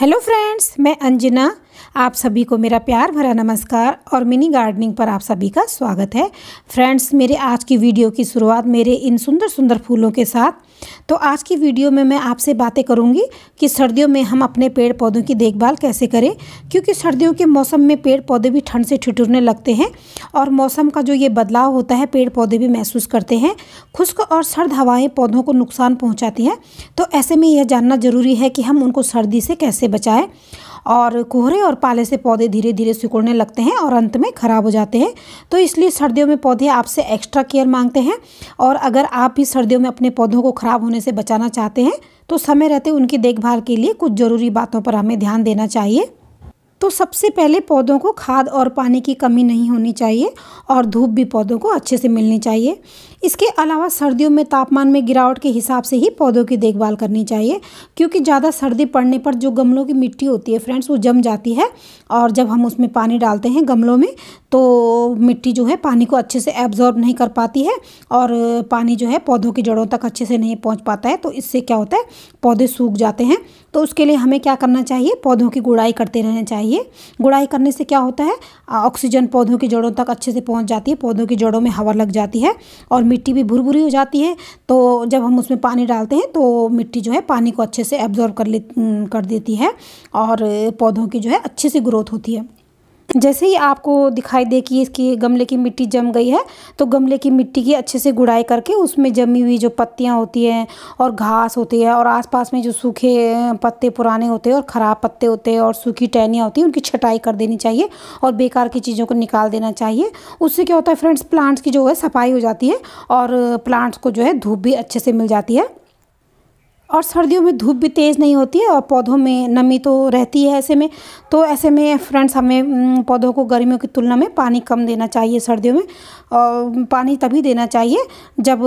hello friends मैं अंजना आप सभी को मेरा प्यार भरा नमस्कार और मिनी गार्डनिंग पर आप सभी का स्वागत है फ्रेंड्स मेरे आज की वीडियो की शुरुआत मेरे इन सुंदर सुंदर फूलों के साथ तो आज की वीडियो में मैं आपसे बातें करूंगी कि सर्दियों में हम अपने पेड़ पौधों की देखभाल कैसे करें क्योंकि सर्दियों के मौसम में पेड़ पौधे भी ठंड से ठिठुरने लगते हैं और मौसम का जो ये बदलाव होता है पेड़ पौधे भी महसूस करते हैं खुश्क और सर्द हवाएँ पौधों को नुकसान पहुँचाती हैं तो ऐसे में यह जानना ज़रूरी है कि हम उनको सर्दी से कैसे बचाएँ और कोहरे और पाले से पौधे धीरे धीरे सिकुड़ने लगते हैं और अंत में ख़राब हो जाते हैं तो इसलिए सर्दियों में पौधे आपसे एक्स्ट्रा केयर मांगते हैं और अगर आप भी सर्दियों में अपने पौधों को ख़राब होने से बचाना चाहते हैं तो समय रहते उनकी देखभाल के लिए कुछ ज़रूरी बातों पर हमें ध्यान देना चाहिए तो सबसे पहले पौधों को खाद और पानी की कमी नहीं होनी चाहिए और धूप भी पौधों को अच्छे से मिलनी चाहिए इसके अलावा सर्दियों में तापमान में गिरावट के हिसाब से ही पौधों की देखभाल करनी चाहिए क्योंकि ज़्यादा सर्दी पड़ने पर जो गमलों की मिट्टी होती है फ्रेंड्स वो जम जाती है और जब हम उसमें पानी डालते हैं गमलों में तो मिट्टी जो है पानी को अच्छे से एब्जॉर्ब नहीं कर पाती है और पानी जो है पौधों की जड़ों तक अच्छे से नहीं पहुंच पाता है तो इससे क्या होता है पौधे सूख जाते हैं तो उसके लिए हमें क्या करना चाहिए पौधों की गुड़ाई करते रहना चाहिए गुड़ाई करने से क्या होता है ऑक्सीजन पौधों की जड़ों तक अच्छे से पहुँच जाती है पौधों की जड़ों में हवा लग जाती है और मिट्टी भी भुरभुरी हो जाती है तो जब हम उसमें पानी डालते हैं तो मिट्टी जो है पानी को अच्छे से एब्जॉर्ब कर ले कर देती है और पौधों की जो है अच्छे से ग्रोथ ग्रोथ होती है जैसे ही आपको दिखाई दे कि इसकी गमले की मिट्टी जम गई है तो गमले की मिट्टी की अच्छे से गुड़ाई करके उसमें जमी हुई जो पत्तियाँ होती हैं और घास होती है और आसपास में जो सूखे पत्ते पुराने होते हैं और ख़राब पत्ते होते हैं और सूखी टहनियाँ होती हैं उनकी छटाई कर देनी चाहिए और बेकार की चीज़ों को निकाल देना चाहिए उससे क्या होता है फ्रेंड्स प्लांट्स की जो है सफाई हो जाती है और प्लांट्स को जो है धूप भी अच्छे से मिल जाती है और सर्दियों में धूप भी तेज़ नहीं होती है और पौधों में नमी तो रहती है ऐसे में तो ऐसे में फ्रेंड्स हमें पौधों को गर्मियों की तुलना में पानी कम देना चाहिए सर्दियों में और पानी तभी देना चाहिए जब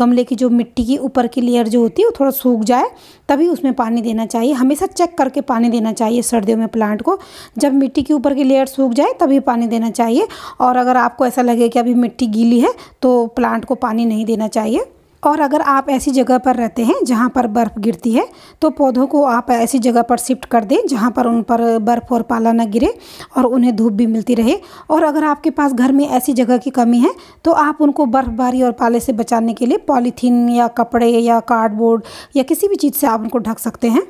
गमले की जो मिट्टी की ऊपर की लेयर जो होती है वो थोड़ा सूख जाए तभी उसमें पानी देना चाहिए हमेशा चेक करके पानी देना चाहिए सर्दियों में प्लांट को जब मिट्टी के ऊपर की लेयर सूख जाए तभी पानी देना चाहिए और अगर आपको ऐसा लगे कि अभी मिट्टी गीली है तो प्लांट को पानी नहीं देना चाहिए और अगर आप ऐसी जगह पर रहते हैं जहाँ पर बर्फ़ गिरती है तो पौधों को आप ऐसी जगह पर शिफ्ट कर दें जहाँ पर उन पर बर्फ़ और पाला न गिरे और उन्हें धूप भी मिलती रहे और अगर आपके पास घर में ऐसी जगह की कमी है तो आप उनको बर्फ़बारी और पाले से बचाने के लिए पॉलीथीन या कपड़े या कार्डबोर्ड या किसी भी चीज़ से आप उनको ढक सकते हैं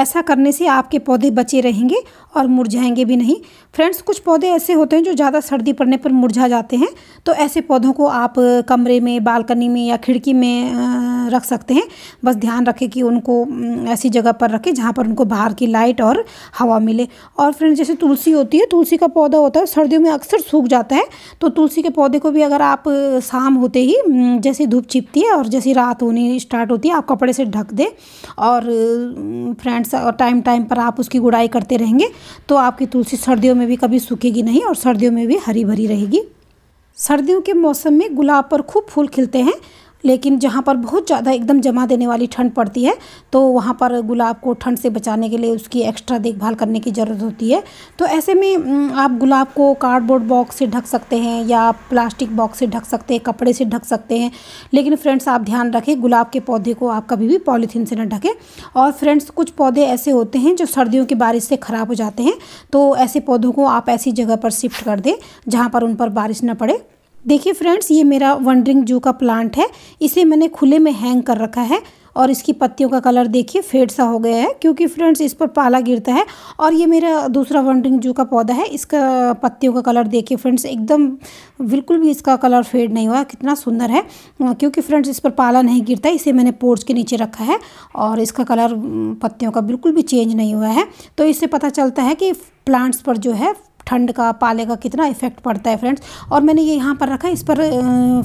ऐसा करने से आपके पौधे बचे रहेंगे और मुरझाएंगे भी नहीं फ्रेंड्स कुछ पौधे ऐसे होते हैं जो ज़्यादा सर्दी पड़ने पर मुरझा जाते हैं तो ऐसे पौधों को आप कमरे में बालकनी में या खिड़की में रख सकते हैं बस ध्यान रखें कि उनको ऐसी जगह पर रखें जहाँ पर उनको बाहर की लाइट और हवा मिले और फ्रेंड्स जैसे तुलसी होती है तुलसी का पौधा होता है सर्दियों में अक्सर सूख जाता है तो तुलसी के पौधे को भी अगर आप शाम होते ही जैसे धूप छिपती है और जैसे रात होनी स्टार्ट होती है आप कपड़े से ढक दें और फ्रेंड्स और टाइम टाइम पर आप उसकी गुड़ाई करते रहेंगे तो आपकी तुलसी सर्दियों में भी कभी सूखेगी नहीं और सर्दियों में भी हरी भरी रहेगी सर्दियों के मौसम में गुलाब पर खूब फूल खिलते हैं लेकिन जहाँ पर बहुत ज़्यादा एकदम जमा देने वाली ठंड पड़ती है तो वहाँ पर गुलाब को ठंड से बचाने के लिए उसकी एक्स्ट्रा देखभाल करने की ज़रूरत होती है तो ऐसे में आप गुलाब को कार्डबोर्ड बॉक्स से ढक सकते हैं या प्लास्टिक बॉक्स से ढक सकते हैं कपड़े से ढक सकते हैं लेकिन फ्रेंड्स आप ध्यान रखें गुलाब के पौधे को आप कभी भी पॉलीथीन से ना ढकें और फ्रेंड्स कुछ पौधे ऐसे होते हैं जो सर्दियों की बारिश से ख़राब हो जाते हैं तो ऐसे पौधों को आप ऐसी जगह पर शिफ्ट कर दें जहाँ पर उन पर बारिश न पड़े देखिए फ्रेंड्स ये मेरा वंडरिंग जू का प्लांट है इसे मैंने खुले में हैंग कर रखा है और इसकी पत्तियों का कलर देखिए फेड सा हो गया है क्योंकि फ्रेंड्स इस पर पाला गिरता है और ये मेरा दूसरा वंडरिंग जू का पौधा है इसका पत्तियों का कलर देखिए फ्रेंड्स एकदम बिल्कुल भी इसका कलर फेड नहीं हुआ कितना सुंदर है क्योंकि फ्रेंड्स इस पर पाला नहीं गिरता इसे मैंने पोर्च के नीचे रखा है और इसका कलर पत्तियों का बिल्कुल भी चेंज नहीं हुआ है तो इससे पता चलता है कि प्लांट्स पर जो है ठंड का पाले का कितना इफेक्ट पड़ता है फ्रेंड्स और मैंने ये यहाँ पर रखा इस पर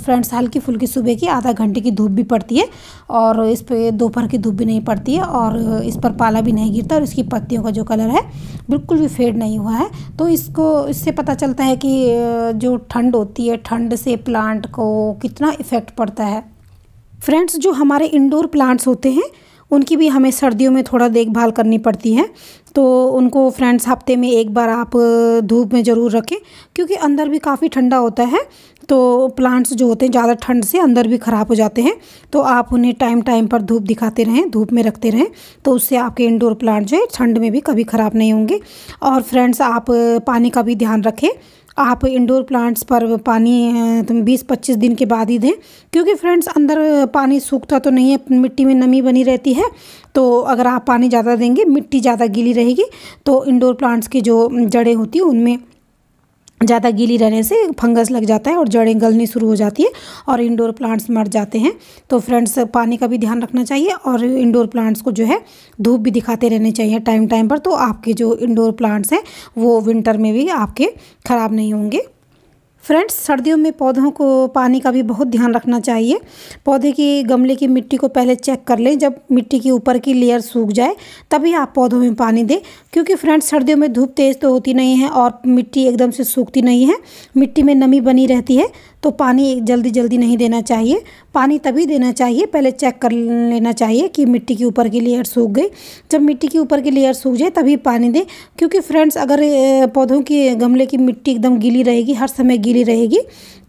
फ्रेंड्स हल्की फुल्की सुबह की आधा घंटे की धूप भी पड़ती है और इस पर दोपहर की धूप भी नहीं पड़ती है और इस पर पाला भी नहीं गिरता और इसकी पत्तियों का जो कलर है बिल्कुल भी फेड नहीं हुआ है तो इसको इससे पता चलता है कि जो ठंड होती है ठंड से प्लांट को कितना इफ़ेक्ट पड़ता है फ्रेंड्स जो हमारे इंडोर प्लांट्स होते हैं उनकी भी हमें सर्दियों में थोड़ा देखभाल करनी पड़ती है तो उनको फ्रेंड्स हफ्ते में एक बार आप धूप में ज़रूर रखें क्योंकि अंदर भी काफ़ी ठंडा होता है तो प्लांट्स जो होते हैं ज़्यादा ठंड से अंदर भी ख़राब हो जाते हैं तो आप उन्हें टाइम टाइम पर धूप दिखाते रहें धूप में रखते रहें तो उससे आपके इंडोर प्लांट जो है ठंड में भी कभी ख़राब नहीं होंगे और फ्रेंड्स आप पानी का भी ध्यान रखें आप इंडोर प्लांट्स पर पानी तुम बीस पच्चीस दिन के बाद ही दें क्योंकि फ्रेंड्स अंदर पानी सूखता तो नहीं है मिट्टी में नमी बनी रहती है तो अगर आप पानी ज़्यादा देंगे मिट्टी ज़्यादा गीली रहेगी तो इंडोर प्लांट्स की जो जड़ें होती हैं उनमें ज़्यादा गीली रहने से फंगस लग जाता है और जड़ें गलनी शुरू हो जाती है और इंडोर प्लांट्स मर जाते हैं तो फ्रेंड्स पानी का भी ध्यान रखना चाहिए और इंडोर प्लांट्स को जो है धूप भी दिखाते रहने चाहिए टाइम टाइम पर तो आपके जो इंडोर प्लांट्स हैं वो विंटर में भी आपके ख़राब नहीं होंगे फ्रेंड्स सर्दियों में पौधों को पानी का भी बहुत ध्यान रखना चाहिए पौधे की गमले की मिट्टी को पहले चेक कर लें जब मिट्टी की ऊपर की लेयर सूख जाए तभी आप पौधों में पानी दें क्योंकि फ्रेंड्स सर्दियों में धूप तेज़ तो होती नहीं है और मिट्टी एकदम से सूखती नहीं है मिट्टी में नमी बनी रहती है तो पानी जल्दी जल्दी नहीं देना चाहिए पानी तभी देना चाहिए पहले चेक कर लेना चाहिए कि मिट्टी की ऊपर की लेयर सूख गई जब मिट्टी की ऊपर की लेयर सूख जाए तभी पानी दें क्योंकि फ्रेंड्स अगर पौधों की गमले की मिट्टी एकदम गीली रहेगी हर समय गीली गीली रहेगी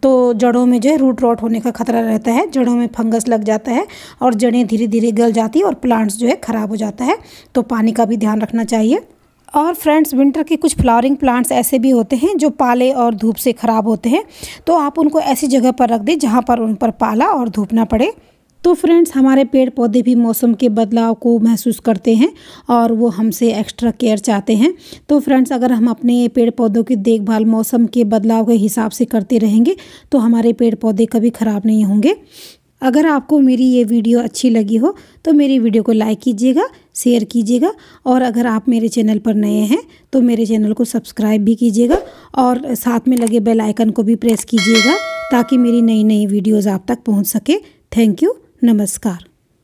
तो जड़ों में जो है रूट रॉट होने का खतरा रहता है जड़ों में फंगस लग जाता है और जड़ें धीरे धीरे गल जाती है और प्लांट्स जो है ख़राब हो जाता है तो पानी का भी ध्यान रखना चाहिए और फ्रेंड्स विंटर के कुछ फ्लावरिंग प्लांट्स ऐसे भी होते हैं जो पाले और धूप से ख़राब होते हैं तो आप उनको ऐसी जगह पर रख दें जहाँ पर उन पर पाला और धूप ना पड़े तो फ्रेंड्स हमारे पेड़ पौधे भी मौसम के बदलाव को महसूस करते हैं और वो हमसे एक्स्ट्रा केयर चाहते हैं तो फ्रेंड्स अगर हम अपने पेड़ पौधों की देखभाल मौसम के बदलाव के हिसाब से करते रहेंगे तो हमारे पेड़ पौधे कभी ख़राब नहीं होंगे अगर आपको मेरी ये वीडियो अच्छी लगी हो तो मेरी वीडियो को लाइक कीजिएगा शेयर कीजिएगा और अगर आप मेरे चैनल पर नए हैं तो मेरे चैनल को सब्सक्राइब भी कीजिएगा और साथ में लगे बेल आइकन को भी प्रेस कीजिएगा ताकि मेरी नई नई वीडियोज़ आप तक पहुंच सके थैंक यू नमस्कार